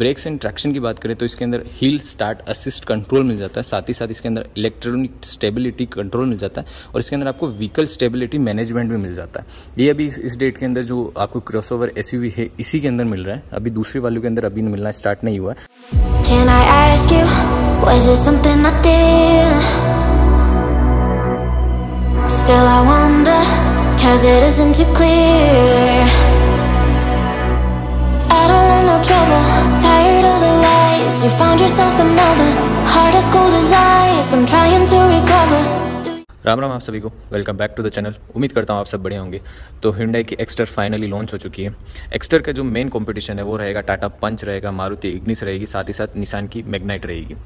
breaks and traction की बात करें तो इसके अंदर हील स्टार्ट असिस्ट कंट्रोल मिल जाता है साथ ही साथ इसके अंदर इलेक्ट्रॉनिक स्टेबिलिटी कंट्रोल मिल जाता है और इसके अंदर आपको व्हीकल स्टेबिलिटी मैनेजमेंट भी मिल जाता है ये अभी इस डेट के अंदर जो आपको क्रॉस ओवर है इसी के अंदर मिल रहा है अभी दूसरे वालों के अंदर अभी मिलना स्टार्ट नहीं हुआ Still I wonder, cause it isn't too clear Ram Ram आप सभी को welcome back to the channel उम्मीद करता हूँ आप सब बढ़े होंगे तो हिंडई की एक्स्टर फाइनली लॉन्च हो चुकी है एक्स्टर का जो मेन कंपटीशन है वो रहेगा टाटा पंच रहेगा मारुति इग्निस रहेगी साथ ही साथ निशान की मैग्नाइट रहेगी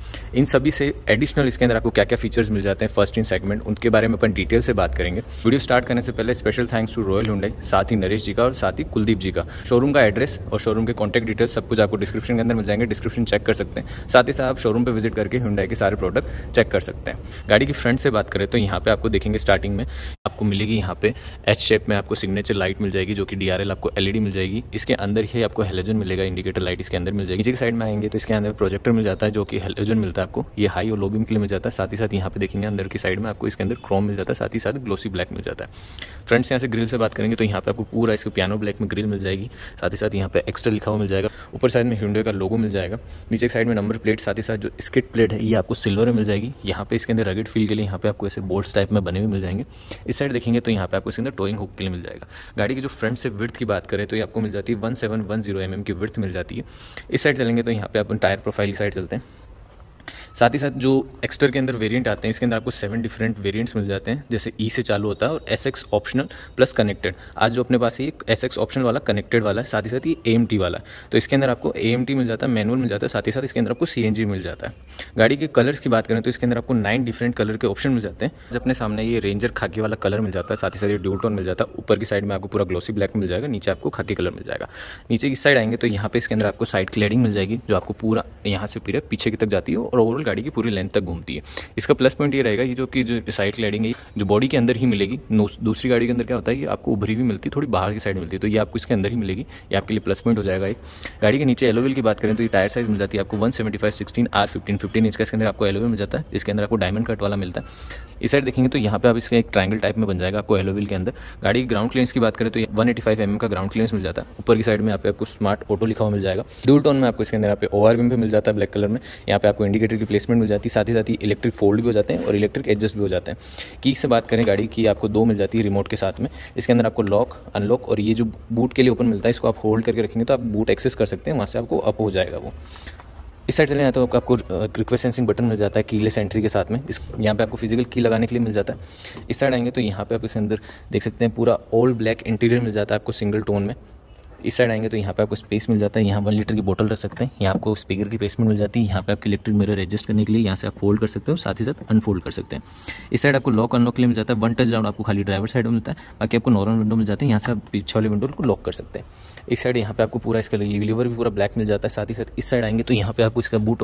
इन सभी से एडिशनल इसके अंदर आपको क्या क्या फीचर्स मिल जाते हैं फर्स्ट इन सेगमेंट उनके बारे में अपन डिटेल से बात करेंगे वीडियो स्टार्ट करने से पहले special thanks to royal Hyundai साथ ही नरेश जी का और साथ ही कुलदीप जी का शोरूम का एड्रेस और शोरूम के कॉन्टैक्ट डिटेल्स सब कुछ आपको डिस्क्रिप्शन के अंदर मिल जाएंगे डिस्क्रिप्शन चेक कर सकते हैं साथ ही साथ आप शोरूम पर विजिट करके हिंडई के सारे प्रोडक्ट चेक कर सकते हैं गाड़ी की फ्रंट से बात करें तो यहाँ पे आपको देखेंगे स्टार्टिंग में आपको मिलेगी यहाँ पे एच शेप में आपको सिग्नेचर लाइट मिल जाएगी जो कि डी आपको एलईडी e मिल जाएगी इसके अंदर ही आपको हेलोजन मिलेगा इंडिकेटर लाइट इसके अंदर मिल जाएगी नीचे साइड में आएंगे तो इसके अंदर प्रोजेक्टर मिल जाता है जो कि हेलोजन मिलता है आपको ये हाई और लो बीम के लिए मिल जाता है साथ ही साथ यहाँ पे देखेंगे अंदर की साइड में आपको इसके अंदर क्रोम मिल जाता है साथ ही साथ ग्लोसी ब्लैक मिल जाता है फ्रेंड्स यहाँ से ग्रिल से बात करेंगे तो यहाँ पे आपको पूरा इसके पियानो ब्लैक में ग्रिल मिल जाएगी साथ ही साथ यहाँ पे एक्स्ट्रा लिखा हुआ मिल जाएगा ऊपर साइड में हिंडो का लोगो मिल जाएगा नीचे साइड में नंबर प्लेट साथ ही साथ जो स्किट प्लेट है ये आपको सिल्वर में मिल जाएगी यहाँ पे इसके अंदर रगेड फील के लिए यहाँ पे आपको ऐसे बोर्ड्स टाइप में बने हुए मिल जाएंगे इस साइड देखेंगे तो यहाँ पे आपको इसके अंदर टोइंग हुक के लिए मिल जाएगा गाड़ी की जो फ्रंट से विर्थ की बात करें तो ये आपको मिल जाती है one seven one zero M M की विर्थ मिल जाती है इस साइड चलेंगे तो यहाँ पे आप टायर प्रोफाइल की साइड चलते हैं साथ ही साथ जो एक्स्टर के अंदर वेरिएंट आते हैं इसके अंदर आपको सेवन डिफरेंट वेरिएंट्स मिल जाते हैं जैसे ई e से चालू होता है और S X optional plus connected आज जो अपने पास है एस एक्स ऑप्शनल वाला कनेक्टेड वाला है साथ ही साथ ये ए एम टी वाला है तो इसके अंदर आपको ए एम टी मिल जाता है मैनुअल मिल जाता है साथ ही साथ इसके अंदर आपको सी एन जी मिल जाता है गाड़ी के कलर्स की बात करें तो इसके अंदर आपको नाइन डिफरेंट कलर के ऑप्शन मिल जाते हैं जब अपने सामने ये रेंजर खाकी वाला कलर मिल जाता है साथ ही साथ ये ड्यूटोन टोन मिल जाता है ऊपर की साइड में आपको पूरा ग्लोसी ब्लैक मिल जाएगा नीचे आपको खाकी कलर मिल जाएगा नीचे की साइड आएंगे तो यहाँ पे इसके अंदर आपको साइड क्लेडिंग मिल जाएगी जो आपको पूरा यहाँ से पूरा पीछे की तक जाती है और ओवरऑल गाड़ी की पूरी लेंथ तक घूमती है इसका प्लस पॉइंट ये रहेगा ये जो कि जो साइड क्लैडिंग है जो बॉडी के अंदर ही मिलेगी दूसरी गाड़ी के अंदर क्या होता है ये आपको उभरी भी मिलती थोड़ी बाहर की साइड मिलती तो ये आपको इसके अंदर ही मिलेगी ये आपके लिए प्लस पॉइंट हो जाएगा एक गाड़ी के नीचे एलोवेल की बात करें तो ये टायर साइज मिल जाती है आपको one seventy five sixteen R fifteen fifteen inch का इसके अंदर आपको एलोवेल मिल जाता है इसके अंदर आपको डायमंड कट वाला मिलता है इस साइड देखेंगे तो यहाँ पे आप इसका एक ट्राइंगल टाइप में बन जाएगा आपको एलोवेल के अंदर गाड़ी की ग्राउंड क्लियरेंस की बात करें तो वन एटी फाइव एम का ग्राउंड क्लियरेंस मिल जाता है ऊपर की साइड में आपको स्मार्ट ऑटो लिखा हुआ मिल जाएगा ड्यूल टोन में आपको इसके अंदर यहाँ पे ओवर भी मिल जाता है ब्लैक कलर में यहाँ पे आपको इंडिकेटर की रिप्लेसमेंट मिल जाती है साथ ही साथ ही इलेक्ट्रिक फोल्ड भी हो जाते हैं और इलेक्ट्रिक एडजस्ट भी हो जाते हैं की से बात करें गाड़ी की आपको दो मिल जाती है रिमोट के साथ में इसके अंदर आपको लॉक अनलॉक और ये जो बूट के लिए ओपन मिलता है इसको आप होल्ड करके रखेंगे तो आप बूट एक्सेस कर सकते हैं वहाँ से आपको अप हो जाएगा वो इस साइड चले जाते हो तो आपको रिक्वेस्ट सेंसिंग बटन मिल जाता है कीलेस एंट्री के साथ में इस यहाँ पे आपको फिजिकल की लगाने के लिए मिल जाता है इस साइड आएंगे तो यहाँ पे आप इसके अंदर देख सकते हैं पूरा ऑल ब्लैक इंटीरियर मिल जाता है आपको सिंगल टोन में इस साइड आएंगे तो यहाँ पे आपको स्पेस मिल जाता है यहाँ वन लीटर की बोतल रख सकते हैं यहाँ आपको स्पीकर की प्लेसमेंट मिल जाती है यहाँ पे आपके इलेक्ट्रिक मिरर एडजस्ट करने के लिए यहाँ से आप फोल्ड कर सकते हो साथ ही साथ अनफोल्ड कर सकते हैं इस साइड आपको लॉक अनलॉक के लिए मिल जाता है वन टच डाउन आपको खाली ड्राइवर साइड में मिलता है बाकी आपको नॉर्मल विंडो मिल जाते है यहाँ से आप पीछे वाले विंडो को लॉक कर सकते हैं इस साइड यहाँ पे आपको पूरा इसका लीवर भी पूरा ब्लैक मिल जाता है साथ ही साथ इस साइड आएंगे तो यहाँ पे आपको इसका boot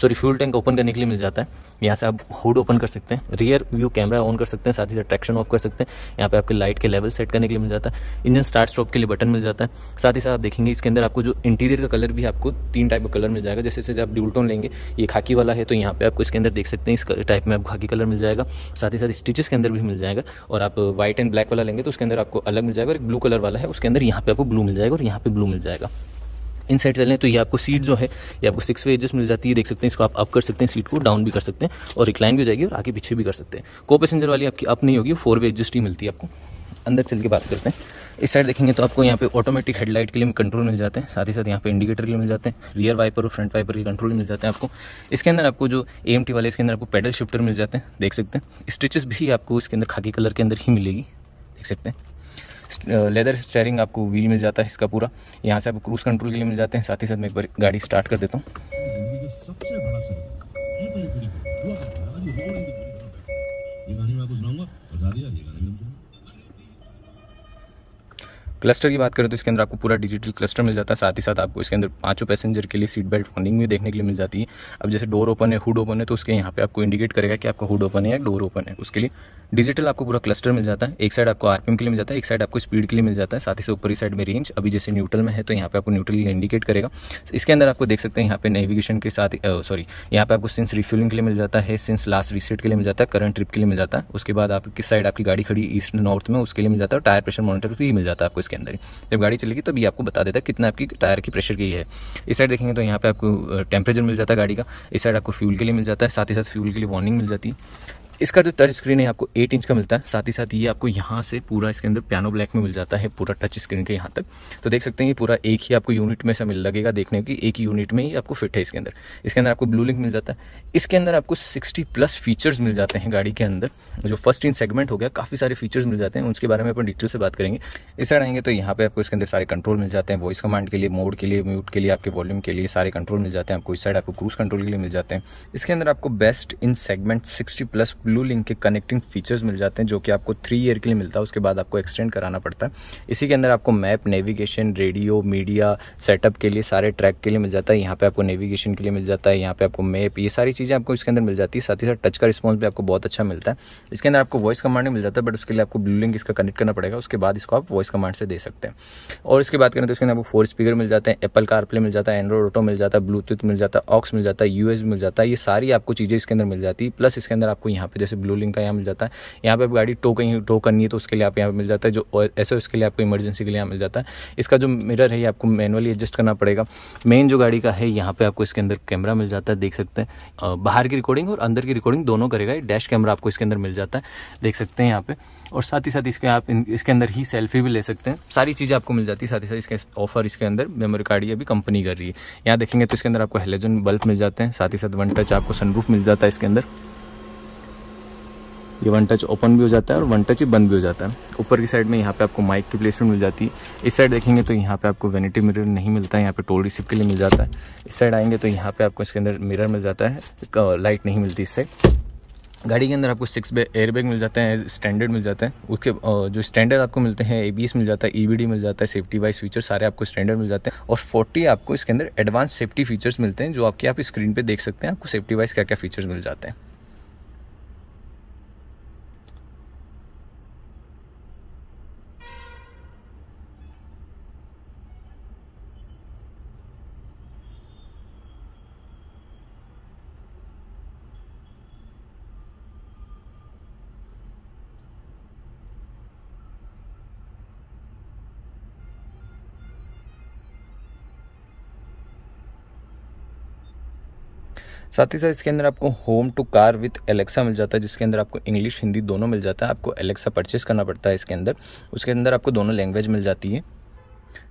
sorry fuel tank open करने के लिए मिल जाता है यहाँ से आप हुड ओपन कर सकते हैं रियर व्यू कैमरा ऑन कर सकते हैं साथ ही साथ ट्रैक्शन ऑफ कर सकते हैं यहाँ पे आपके लाइट के लेवल सेट करने के लिए मिल जाता है इंजन स्टार्ट स्टॉप के लिए बटन मिल जाता है साथ ही साथ आप देखेंगे इसके अंदर आपको जो इंटीरियर का कलर भी आपको तीन टाइप का कलर मिल जाएगा जैसे जैसे आप ड्यूल्टोन लेंगे ये खाकी वाला है तो यहाँ पे आपको इसके अंदर देख सकते हैं इस टाइप में आपको खाकी कलर मिल जाएगा साथ ही साथ स्टिचेस के अंदर भी मिल जाएगा और आप व्हाइट एंड ब्लैक वाला लेंगे तो उसके अंदर आपको अलग मिल जाएगा और एक ब्लू कलर वाला है उसके अंदर यहाँ पे आपको ब्लू मिल जाएगा और यहाँ पे ब्लू मिल जाएगा इन साइड चलें तो ये आपको सीट जो है ये आपको सिक्स वे एजेस मिल जाती है देख सकते हैं इसको आप अप कर सकते हैं सीट को डाउन भी कर सकते हैं और रिक्लाइन भी हो जाएगी और आगे पीछे भी कर सकते हैं को पैसेंजर वाली आपकी अप नहीं होगी फोर वे एडजस्ट ही मिलती है आपको अंदर चल के बात करते हैं इस साइड देखेंगे तो आपको यहाँ पे ऑटोमेटिक हेडलाइट के लिए कंट्रोल मिल जाते हैं साथ ही साथ यहाँ पे इंडिकेटर के लिए मिल जाते हैं रियर वाइपर और फ्रंट वाइपर के कंट्रोल मिल जाते हैं आपको इसके अंदर आपको जो एम वाले इसके अंदर आपको पेडल शिफ्टर मिल जाते हैं देख सकते हैं स्टिचेस भी आपको इसके अंदर खाकी कलर के अंदर ही मिलेगी देख सकते हैं लेदर स्टेयरिंग आपको व्हील मिल जाता है इसका पूरा यहाँ से आपको क्रूज कंट्रोल के लिए मिल जाते हैं साथ ही साथ मैं एक बार गाड़ी स्टार्ट कर देता हूँ क्लस्टर की बात करें तो इसके अंदर आपको पूरा डिजिटल क्लस्टर मिल जाता है साथ ही साथ आपको इसके अंदर पांचों पैसेंजर के लिए सीट बेल्ट वार्निंग भी देखने के लिए मिल जाती है अब जैसे डोर ओपन है हुड ओपन है तो उसके यहाँ पे आपको इंडिकेट करेगा कि आपका हुड ओपन है या डोर ओपन है उसके लिए डिजिटल आपको पूरा क्लस्टर मिल जाता है एक साइड आपको आरपीएम के लिए मिल जाता है एक साइड आपको स्पीड के लिए मिल जाता है साथ ही से ऊपरी साइड में रेंज अभी जैसे न्यूट्रल में है तो यहाँ पे आपको न्यूट्रल इंडिकेट करेगा इसके अंदर आपको देख सकते हैं यहाँ पे नेविगेशन के साथ सॉरी यहाँ पे आपको सिंस रिफ्यूलिंग के लिए मिल जाता है सिंस लास्ट रिसेट के लिए मिल जाता है करंट ट्रिप के लिए मिल जाता है उसके बाद आप किस साइड आपकी गाड़ी खड़ी ईस्ट नॉर्थ में उसके लिए मिल जाता है टायर प्रेशर मॉनिटर भी मिल जाता है आपको उसके अंदर जब गाड़ी चलेगी तभी आपको बता देता है कितना आपकी टायर की प्रेशर की है इस साइड देखेंगे तो यहाँ पे आपको टेम्परेचर मिल जाता है गाड़ी का इस साइड आपको फ्यूल के लिए मिल जाता है साथ ही साथ फ्यूल के लिए वार्निंग मिल जाती है इसका जो टच स्क्रीन है आपको एट इंच का मिलता है साथ ही साथ ये आपको यहाँ से पूरा इसके अंदर पियानो ब्लैक में मिल जाता है पूरा टच स्क्रीन के यहाँ तक तो देख सकते हैं ये पूरा एक ही आपको यूनिट में से लगेगा देखने की एक ही यूनिट में ही आपको फिट है इसके अंदर इसके अंदर आपको ब्लू लिंक मिल जाता है इसके अंदर आपको सिक्सटी प्लस फीचर्स मिल जाते हैं गाड़ी के अंदर जो फर्स्ट इन सेगमेंट हो गया काफ़ी सारे फीचर्स मिल जाते हैं उसके बारे में अपन डिटेल से बात करेंगे इस साइड आएंगे तो यहाँ पे आपको इसके अंदर सारे कंट्रोल मिल जाते हैं वॉइस कमांड के लिए मोड के लिए म्यूट के लिए आपके वॉल्यूम के लिए सारे कंट्रोल मिल जाते हैं आपको इस साइड आपको क्रूज कंट्रोल के लिए मिल जाते हैं इसके अंदर आपको best in segment sixty plus Blue Link के कनेक्टिंग फीचर्स मिल जाते हैं जो कि आपको थ्री ईयर के लिए मिलता है उसके बाद आपको एक्सटेंड कराना पड़ता है इसी के अंदर आपको map navigation radio media setup के लिए सारे ट्रैक के लिए मिल जाता है यहाँ पर आपको नेविगेशन के लिए मिल जाता है यहाँ पर आपको मैप ये सारी चीज़ें आपको इसके अंदर मिल जाती है साथ ही साथ टच का रिस्पॉन्स भी आपको बहुत अच्छा मिलता है इसके अंदर आपको वॉइस कमांड मिल जाता है बट उसके लिए आपको ब्लू लिंक इसका कनेक्ट करना पड़ेगा उसके बाद इसको आप वॉइस कमांड से दे सकते हैं और इसकी बात करें तो इसके अंदर आपको फोर स्पीकर मिल जाते हैं एप्पल कारप्ले मिल जाता है एंड्रॉड ऑटो मिल जाता है ब्लूटूथ मिल जाता है ऑक्स मिल जाता है यूएस मिल जाता है ये सारी आपको चीज़ें इसके अंदर मिल जाती है प्लस इसके अंदर आपको यहाँ पे जैसे ब्लू लिंक का यहाँ मिल जाता है यहाँ पे आप गाड़ी टो कहीं टो करनी है तो उसके लिए आप यहाँ पे मिल जाता है जो ऐसे उसके लिए आपको इमरजेंसी के लिए यहाँ मिल जाता है इसका जो मिररर है आपको मैनुअली एडजस्ट करना पड़ेगा मेन जो गाड़ी का है यहाँ पर आपको इसके अंदर कैमरा मिल जाता है देख सकते हैं बाहर की रिकॉर्डिंग और अंदर की रिकॉर्डिंग दोनों करेगा डैश कैमरा आपको इसके अंदर मिल जाता है देख सकते हैं यहाँ पे और साथ ही साथ इसके आप इसके अंदर ही सेल्फी भी ले सकते हैं सारी चीज़ें आपको मिल जाती है साथ ही साथ इसके ऑफर इसके अंदर मेमोरी कार्ड ये भी कंपनी कर रही है यहाँ देखेंगे तो इसके अंदर आपको हेलोजन बल्ब मिल जाते हैं साथ ही साथ वन टच आपको सनरूफ मिल जाता है इसके अंदर ये वन टच ओपन भी हो जाता है और वन टच ही बंद भी हो जाता है ऊपर की साइड में यहाँ पे आपको माइक की प्लेसमेंट मिल जाती है इस साइड देखेंगे तो यहाँ पे आपको वेनिटी मिरर नहीं मिलता है यहाँ पे टोल रिसिप के लिए मिल जाता है इस साइड आएंगे तो यहाँ पे आपको इसके अंदर मिरर मिल जाता है लाइट नहीं मिलती इस साइड गाड़ी के अंदर आपको सिक्स बे एयर बैग मिल जाते हैं स्टैंडर्ड मिल जाते हैं उसके जो स्टैंडर्ड आपको मिलते हैं एबीएस मिल जाता है ईबीडी e मिल जाता है सेफ्टी वाइज फीचर सारे आपको स्टैंडर्ड मिल जाते हैं और 40 आपको इसके अंदर एडवांस सेफ्टी फीचर्स मिलते हैं जो आपके आप स्क्रीन पे देख सकते हैं आपको सेफ्टी वाइज क्या क्या फीचर्स मिल जाते हैं साथ ही साथ इसके अंदर आपको home to car with Alexa मिल जाता है जिसके अंदर आपको इंग्लिश हिंदी दोनों मिल जाता है आपको एलेक्सा परचेस करना पड़ता है इसके अंदर उसके अंदर आपको दोनों लैंग्वेज मिल जाती है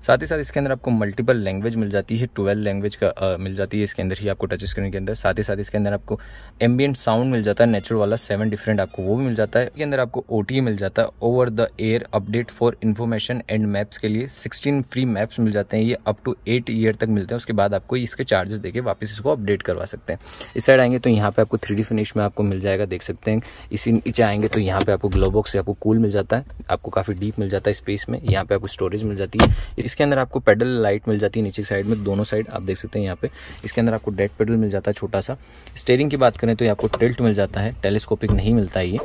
साथ ही साथ इसके अंदर आपको मल्टीपल लैंग्वेज मिल जाती है ट्वेल्व लैंग्वेज का आ, मिल जाती है इसके अंदर ही आपको टच स्क्रीन के अंदर साथ ही साथ इसके अंदर आपको एम्बियंट साउंड मिल जाता है नेचुरल वाला सेवन डिफरेंट आपको वो भी मिल जाता है इसके अंदर आपको ओ मिल जाता है over the air update for information and maps के लिए सिक्सटीन फ्री मैप्स मिल जाते हैं ये अप टू एट ईयर तक मिलते हैं उसके बाद आपको इसके चार्जेस देकर वापस इसको अपडेट करवा सकते हैं इस साइड आएंगे तो यहाँ पे आपको थ्री फिनिश में आपको मिल जाएगा देख सकते हैं इसी नीचे आएंगे तो यहाँ पे आपको ग्लोबॉक्स से आपको कूल मिल जाता है आपको काफ़ी डीप मिल जाता है स्पेस में यहाँ पे आपको स्टोरेज मिल जाती है इसके अंदर आपको पेडल लाइट मिल जाती है नीचे साइड में दोनों साइड आप देख सकते हैं यहाँ पे इसके अंदर आपको डेड पेडल मिल जाता है छोटा सा स्टेयरिंग की बात करें तो ये आपको टिल्ट मिल जाता है टेलीस्कोपिक नहीं मिलता है ये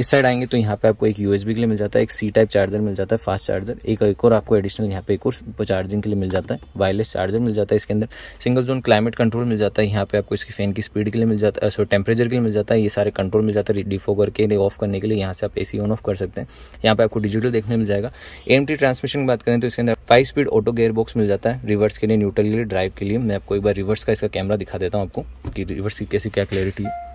इस साइड आएंगे तो यहाँ पे आपको एक यूएसबी के लिए मिल जाता है एक सी टाइप चार्जर मिल जाता है फास्ट चार्जर एक एक और आपको एडिशनल यहाँ पे एक और चार्जिंग के लिए मिल जाता है वायरलेस चार्जर मिल जाता है इसके अंदर सिंगल जोन क्लाइमेट कंट्रोल मिल जाता है यहाँ पे आपको इसकी फैन की स्पीड के लिए मिल जाता है सो टेम्परेचर के लिए मिल जाता है ये सारे कंट्रोल मिल जाता है डिफो करके ऑफ करने के लिए यहाँ से आप ए ऑन ऑफ कर सकते हैं यहाँ पे आपको डिजिटल देखने मिल जाएगा एम ट्रांसमिशन की बात करें तो इसके अंदर five speed auto gear box मिल जाता है रिवर्स के लिए न्यूट्रल के लिए ड्राइव के लिए मैं आपको एक बार रिवर्स का इसका कैमरा दिखा देता हूँ आपको कि रिवर्स की कैसी क्या क्लैरिटी है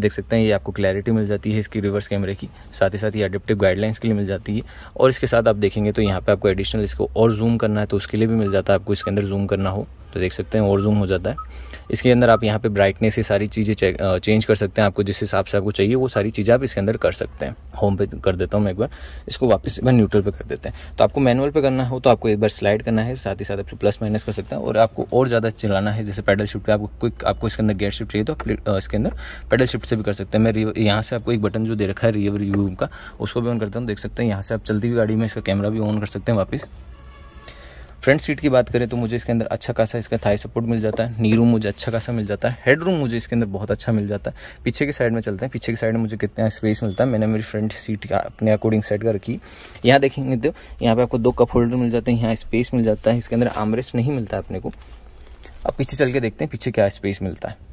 देख सकते हैं ये आपको क्लैरिटी मिल जाती है इसकी रिवर्स कैमरे की साथ ही साथ ये अडेप्टिव गाइडलाइंस के लिए मिल जाती है और इसके साथ आप देखेंगे तो यहाँ पे आपको एडिशनल इसको और जूम करना है तो उसके लिए भी मिल जाता है आपको इसके अंदर जूम करना हो तो देख सकते हैं और जूम हो जाता है इसके अंदर आप यहाँ पे ब्राइटनेस ये सारी चीज़ें चेंज कर सकते हैं आपको जिस हिसाब से आपको चाहिए वो सारी चीज़ें आप इसके अंदर कर सकते हैं होम पे कर देता हूँ मैं एक बार इसको वापस एक बार न्यूट्रल पे कर देते हैं तो आपको मैनुअल पे करना हो तो आपको एक बार स्लाइड करना है साथ ही साथ आप प्लस माइनस कर सकते हैं और आपको और ज़्यादा चलाना है जैसे पैडल शिफ्ट आपको क्विक आपको इसके अंदर गेट शिफ्ट चाहिए तो आप इसके अंदर पैडल शिफ्ट से भी कर सकते हैं मैं यहाँ से आपको एक बटन जो दे रखा है रिवर यू का उसको भी ऑन करता हूँ देख सकते हैं यहाँ से आप चलती हुई गाड़ी में इसका कैमरा भी ऑन कर सकते हैं वापस फ्रंट सीट की बात करें तो मुझे इसके अंदर अच्छा खासा इसका थाई सपोर्ट मिल जाता है नी रूम मुझे अच्छा खासा मिल जाता है हेड रूम मुझे इसके अंदर बहुत अच्छा मिल जाता है पीछे की साइड में चलते हैं पीछे की साइड में मुझे कितना स्पेस मिलता है मैंने मेरी फ्रंट सीट अपने अकॉर्डिंग सेट कर रखी यहाँ देखेंगे तो यहाँ पर आपको दो कप होल्डर मिल जाते हैं यहाँ स्पेस मिल जाता है इसके अंदर आमरेस्ट नहीं मिलता है अपने को अब पीछे चल के देखते हैं पीछे क्या स्पेस मिलता है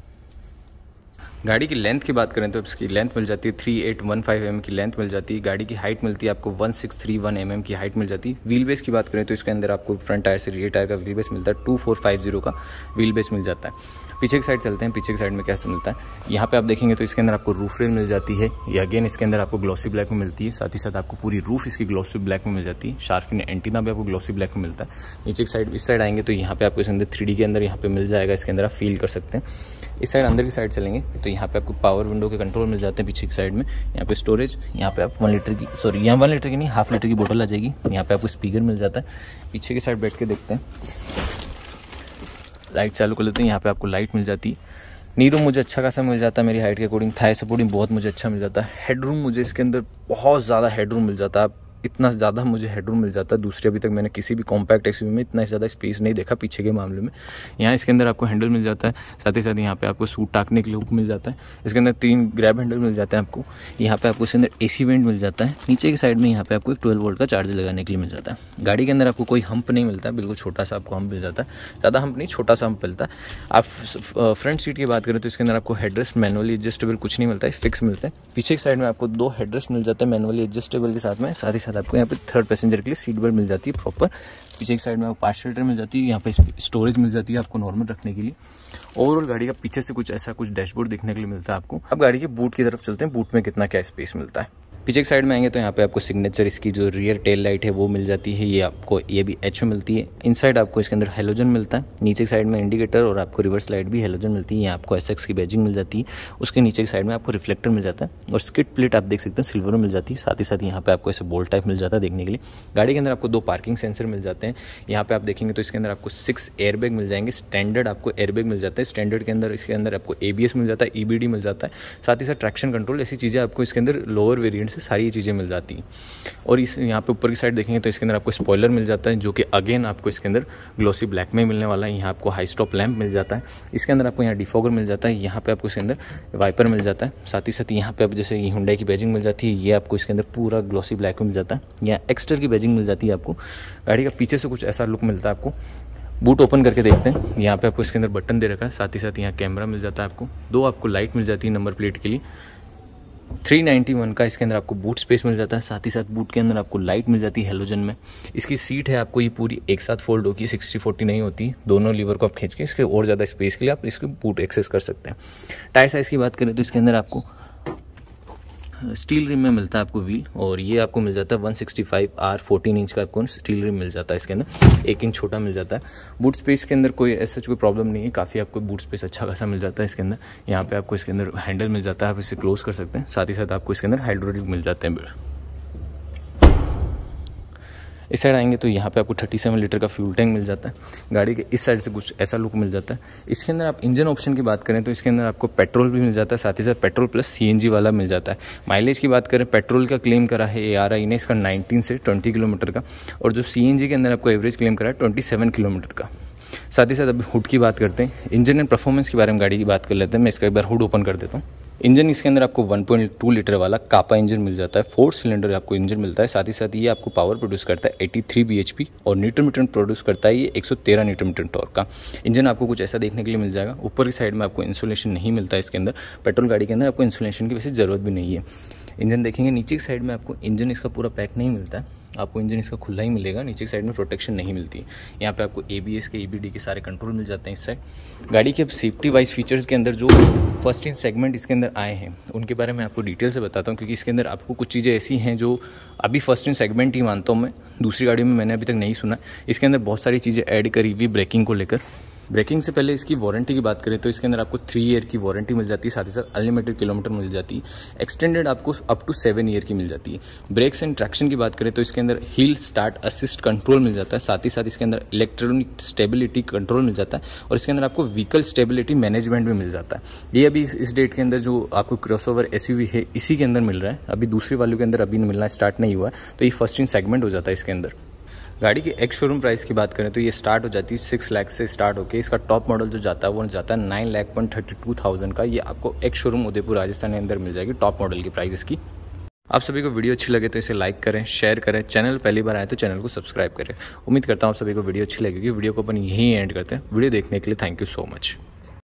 गाड़ी की लेंथ की बात करें तो इसकी लेंथ मिल जाती है three eight one five M की लेंथ मिल जाती है गाड़ी की हाइट मिलती है आपको one six three one M M की हाइट मिल जाती है व्हील बेस की बात करें तो इसके अंदर आपको फ्रंट टायर से रियर टायर का व्हील बेस मिलता है टू फोर फाइव जीरो का व्हील बेस मिल जाता है पीछे की साइड चलते हैं पीछे की साइड में कैसे मिलता है यहाँ पे आप देखेंगे तो इसके अंदर आपको रूफ रेल मिल जाती है या अगेन इसके अंदर आपको ग्लॉसी ब्लैक में मिलती है साथ ही साथ आपको पूरी रूफ इसकी ग्लॉसी ब्लैक में मिल जाती है शार्फिन एंटीना भी आपको ग्लॉसी ब्लैक में मिलता है नीचे की साइड इस साइड आएंगे तो यहाँ पे आपको इसके अंदर थ्री के अंदर यहाँ पे मिल जाएगा इसके अंदर आप फील कर सकते हैं इस साइड अंदर की साइड चलेंगे तो यहाँ पे आपको पावर विंडो के कंट्रोल मिल जाते हैं पीछे की साइड में यहाँ पे स्टोरेज यहाँ पे आप वन लीटर की सॉरी यहाँ वन लीटर की नहीं हाफ लीटर की बोतल आ जाएगी यहाँ पे आपको स्पीकर मिल जाता है पीछे की साइड बैठ के देखते हैं लाइट चालू कर लेते हैं यहाँ पे आपको लाइट मिल जाती नी रूम मुझे अच्छा खासा मिल जाता है मेरी हाइट के अकॉर्डिंग थाई सपोर्टिंग बहुत मुझे अच्छा मिल जाता है हेडरूम मुझे इसके अंदर बहुत ज़्यादा हेडरूम मिल जाता है इतना ज़्यादा मुझे हेडरूम मिल जाता है दूसरे अभी तक मैंने किसी भी कॉम्पैक्ट एक्स में इतना ज़्यादा स्पेस नहीं देखा पीछे के मामले में यहाँ इसके अंदर आपको हैंडल मिल जाता है साथ ही साथ यहाँ पे आपको सूट टाकने के लिए मिल जाता है इसके अंदर तीन ग्रैब हैंडल मिल जाते हैं आपको यहाँ पे आपको इसके अंदर ए सी वेंट मिल जाता है नीचे के साइड में यहाँ पे आपको एक ट्वेल्व वोल्ट का चार्ज लगाने के लिए मिल जाता है गाड़ी के अंदर आपको कोई हम्प नहीं मिलता बिल्कुल छोटा सा आपको हम्प मिल जाता है ज़्यादा हम्प नहीं छोटा सा हम्प मिलता है आप फ्रंट सीट की बात करें तो इसके अंदर आपको हेडरेस्ट मैनुअली एडजस्टेबल कुछ नहीं मिलता है फिक्स मिलता है पीछे के साइड में आपको दो हेडरेस्ट मिल जाते हैं मैनुअली एडजस्टेबल के साथ में साथ ही साथ साथ आपको यहाँ पे थर्ड पैसेंजर के लिए सीट बेल्ट मिल जाती है प्रॉपर पीछे की साइड में आपको पार्ट शेल्टर मिल जाती है यहाँ पे स्टोरेज मिल जाती है आपको नॉर्मल रखने के लिए ओवरऑल गाड़ी का पीछे से कुछ ऐसा कुछ डैशबोर्ड देखने के लिए मिलता है आपको अब गाड़ी के बूट की तरफ चलते हैं बूट में कितना क्या स्पेस मिलता है पीछे साइड में आएंगे तो यहाँ पे आपको सिग्नेचर इसकी जो रियर टेल लाइट है वो मिल जाती है ये आपको ये भी एच मिलती है इन साइड आपको इसके अंदर हेलोजन मिलता है नीचे साइड में इंडिकेटर और आपको रिवर्स लाइट भी हेलोजन मिलती है यहाँ आपको एस की बैजिंग मिल जाती है उसके नीचे की साइड में आपको रिफ्लेक्टर मिल जाता है और स्किट प्लेट आप देख सकते हैं सिल्वर मिल जाती है साथ ही साथ यहाँ पे आपको ऐसे बोल्ट टाइप मिल जाता है देखने के लिए गाड़ी के अंदर आपको दो पार्किंग सेंसर मिल जाते हैं यहाँ पे आप देखेंगे तो इसके अंदर आपको सिक्स एयरबैग मिल जाएंगे स्टैंडर्ड आपको एयरबैग मिल जाता है स्टैंडर्ड के अंदर इसके अंदर आपको ए मिल जाता है ई e मिल जाता है साथ ही साथ ट्रैक्शन कंट्रोल ऐसी चीज़ें आपको इसके अंदर लोअर वेरियंट से से सारी चीज़ें मिल जाती हैं और इस यहाँ पे ऊपर की साइड देखेंगे तो इसके अंदर आपको स्पॉयलर मिल जाता है जो कि अगेन आपको इसके अंदर ग्लोसी ब्लैक में मिलने वाला है यहाँ आपको हाई स्टॉप लैम्प मिल जाता है इसके अंदर आपको यहाँ डिफोगर मिल जाता है यहाँ पर आपको इसके अंदर वाइपर मिल जाता है साथ ही साथ यहाँ पर आप जैसे हुडई की बैजिंग मिल जाती है ये आपको इसके अंदर पूरा ग्लोसी ब्लैक में मिल जाता है यहाँ एक्सटर की बैजिंग मिल जाती है आपको गाड़ी का पीछे से कुछ ऐसा लुक मिलता है आपको बूट ओपन करके देखते हैं यहाँ पे आपको इसके अंदर बटन दे रखा है साथ ही साथ यहाँ कैमरा मिल जाता है आपको दो आपको लाइट मिल जाती है नंबर प्लेट के लिए 391 का इसके अंदर आपको बूट स्पेस मिल जाता है साथ ही साथ बूट के अंदर आपको लाइट मिल जाती है हेलोजन में इसकी सीट है आपको ये पूरी एक साथ फोल्ड होगी सिक्सटी फोर्टी नहीं होती दोनों लीवर को आप खींच के इसके और ज़्यादा स्पेस के लिए आप इसके बूट एक्सेस कर सकते हैं टायर साइज़ की बात करें तो इसके अंदर आपको स्टील रिम में मिलता है आपको व्हील और ये आपको मिल जाता है 165 sixty five R fourteen inch का आपको स्टील रिम मिल जाता है इसके अंदर एक इंच छोटा मिल जाता है बूट स्पेस के अंदर कोई ऐसा कोई प्रॉब्लम नहीं है काफ़ी आपको बूट स्पेस अच्छा खासा मिल जाता है इसके अंदर यहाँ पे आपको इसके अंदर हैंडल मिल जाता है आप इसे क्लोज कर सकते हैं साथ ही साथ आपको इसके अंदर हाइड्रोलिक मिल जाते हैं इस साइड आएंगे तो यहाँ पे आपको 37 लीटर का फ्यूल टैंक मिल जाता है गाड़ी के इस साइड से कुछ ऐसा लुक मिल जाता है इसके अंदर आप इंजन ऑप्शन की बात करें तो इसके अंदर आपको पेट्रोल भी मिल जाता है साथ ही साथ पेट्रोल प्लस सी वाला मिल जाता है माइलेज की बात करें पेट्रोल का क्लेम करा है ए आर आई ने इसका नाइनटीन से ट्वेंटी किलोमीटर का और जो सी के अंदर आपको एवरेज क्लेम करा है ट्वेंटी किलोमीटर का साथ ही साथ अभी हुड की बात करते हैं इंजन एंड परफॉर्मेंस के बारे में गाड़ी की बात कर लेते हैं मैं इसका एक बार हुड ओपन कर देता हूँ इंजन इसके अंदर आपको 1.2 लीटर वाला कापा इंजन मिल जाता है फोर सिलेंडर आपको इंजन मिलता है साथ ही साथ ये आपको पावर प्रोड्यूस करता है 83 पी और न्यूटन मीटर प्रोड्यूस करता है ये 113 न्यूटन मीटर टॉर्क का इंजन आपको कुछ ऐसा देखने के लिए मिल जाएगा ऊपर की साइड में आपको इंसुलेशन नहीं मिलता है इसके अंदर पेट्रोल गाड़ी के अंदर आपको इंसुलेशन की वैसे ज़रूरत भी नहीं है इंजन देखेंगे नीचे की साइड में आपको इंजन इसका पूरा पैक नहीं मिलता है आपको इंजन इसका खुला ही मिलेगा नीचे की साइड में प्रोटेक्शन नहीं मिलती यहाँ पे आपको ए के ई e के सारे कंट्रोल मिल जाते हैं इस साइड गाड़ी के सेफ्टी वाइज फीचर्स के अंदर जो फर्स्ट इन सेगमेंट इसके अंदर आए हैं उनके बारे में आपको डिटेल से बताता हूँ क्योंकि इसके अंदर आपको कुछ चीज़ें ऐसी हैं जो अभी फर्स्ट इन सेगमेंट ही मानता हूँ मैं दूसरी गाड़ी में मैंने अभी तक नहीं सुना इसके अंदर बहुत सारी चीज़ें ऐड करी हुई ब्रेकिंग को लेकर ब्रेकिंग से पहले इसकी वारंटी की बात करें तो इसके अंदर आपको थ्री ईयर की वारंटी मिल जाती है साथ ही साथ अनलिमिटेड किलोमीटर मिल जाती है एक्सटेंडेड आपको अप टू सेवन ईयर की मिल जाती है ब्रेक्स एंड ट्रैक्शन की बात करें तो इसके अंदर हील स्टार्ट असिस्ट कंट्रोल मिल जाता है साथ ही साथ इसके अंदर इलेक्ट्रॉनिक स्टेबिलिटी कंट्रोल मिल जाता है और इसके अंदर आपको व्हीकल स्टेबिलिटी मैनेजमेंट भी मिल जाता है ये अभी इस डेट के अंदर जो आपको क्रॉस ओवर है इसी के अंदर मिल रहा है अभी दूसरे वालों के अंदर अभी मिलना स्टार्ट नहीं हुआ तो ये फर्स्ट इन सेगमेंट हो जाता है इसके अंदर गाड़ी की एक्स शोरूम प्राइस की बात करें तो ये स्टार्ट हो जाती है सिक्स लाख से स्टार्ट होकर इसका टॉप मॉडल जो जाता है वो जाता है nine lakh point thirty two thousand का ये आपको एक्स शोरूम उदयपुर राजस्थान के अंदर मिल जाएगी टॉप मॉडल की प्राइस इसकी आप सभी को वीडियो अच्छी लगे तो इसे लाइक करें शेयर करें चैनल पहली बार आए तो चैनल को सब्सक्राइब करें उम्मीद करता हूँ आप सभी को वीडियो अच्छी लगेगी वीडियो को अपन यहीं एंड करते हैं वीडियो देखने के लिए थैंक यू सो मच